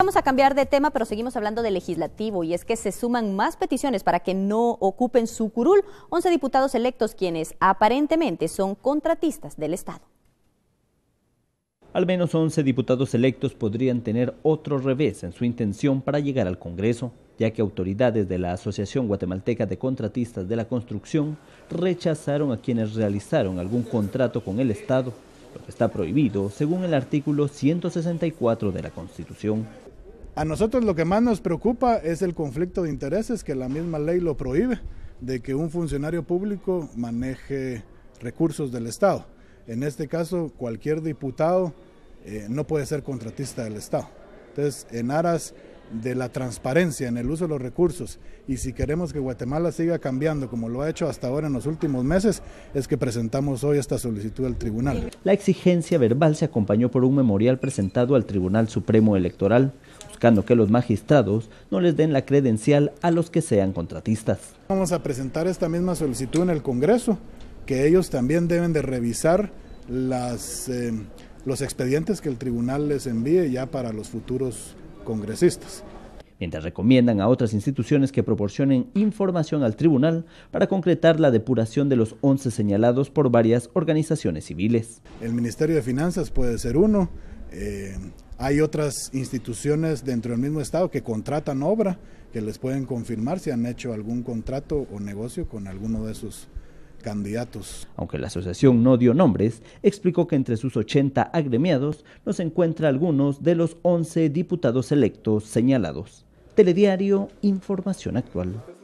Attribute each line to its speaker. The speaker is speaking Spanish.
Speaker 1: Vamos a cambiar de tema, pero seguimos hablando de legislativo y es que se suman más peticiones para que no ocupen su curul 11 diputados electos quienes aparentemente son contratistas del Estado.
Speaker 2: Al menos 11 diputados electos podrían tener otro revés en su intención para llegar al Congreso, ya que autoridades de la Asociación Guatemalteca de Contratistas de la Construcción rechazaron a quienes realizaron algún contrato con el Estado está prohibido según el artículo 164 de la Constitución.
Speaker 1: A nosotros lo que más nos preocupa es el conflicto de intereses, que la misma ley lo prohíbe, de que un funcionario público maneje recursos del Estado. En este caso, cualquier diputado eh, no puede ser contratista del Estado. Entonces, en aras de la transparencia en el uso de los recursos y si queremos que Guatemala siga cambiando como lo ha hecho hasta ahora en los últimos meses, es que presentamos hoy esta solicitud al tribunal.
Speaker 2: La exigencia verbal se acompañó por un memorial presentado al Tribunal Supremo Electoral, buscando que los magistrados no les den la credencial a los que sean contratistas.
Speaker 1: Vamos a presentar esta misma solicitud en el Congreso, que ellos también deben de revisar las, eh, los expedientes que el tribunal les envíe ya para los futuros congresistas
Speaker 2: mientras recomiendan a otras instituciones que proporcionen información al tribunal para concretar la depuración de los 11 señalados por varias organizaciones civiles.
Speaker 1: El Ministerio de Finanzas puede ser uno, eh, hay otras instituciones dentro del mismo Estado que contratan obra, que les pueden confirmar si han hecho algún contrato o negocio con alguno de sus candidatos.
Speaker 2: Aunque la asociación no dio nombres, explicó que entre sus 80 agremiados nos encuentra algunos de los 11 diputados electos señalados.
Speaker 1: Telediario
Speaker 2: Información Actual.